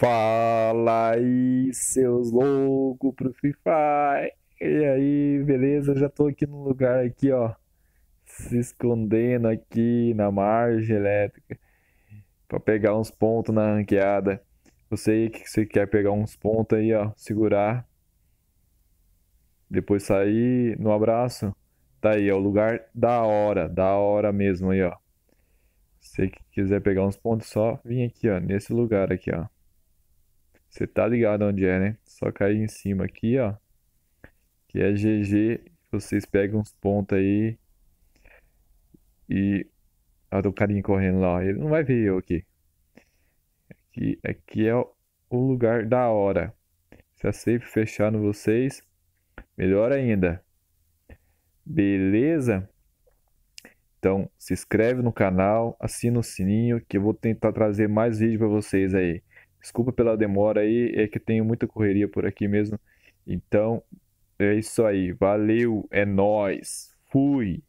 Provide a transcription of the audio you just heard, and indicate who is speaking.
Speaker 1: Fala aí, seus loucos pro Free Fire. E aí, beleza? Já tô aqui no lugar aqui, ó.
Speaker 2: Se escondendo aqui na margem elétrica. Pra pegar uns pontos na ranqueada. Eu sei que você quer pegar uns pontos aí, ó. Segurar. Depois sair no abraço. Tá aí, ó. É o lugar da hora. Da hora mesmo aí, ó. Você que quiser pegar uns pontos, só vim aqui, ó. Nesse lugar aqui, ó. Você tá ligado onde é, né? Só cair em cima aqui, ó. Que é GG. Vocês pegam uns pontos aí. E. Olha o carinha correndo lá. Ó. Ele não vai ver eu aqui. Aqui, aqui é o lugar da hora. Se a safe fechar no vocês, melhor ainda. Beleza? Então, se inscreve no canal, assina o sininho que eu vou tentar trazer mais vídeo para vocês aí. Desculpa pela demora aí, é que tenho muita correria por aqui mesmo. Então, é isso aí. Valeu, é nós. Fui.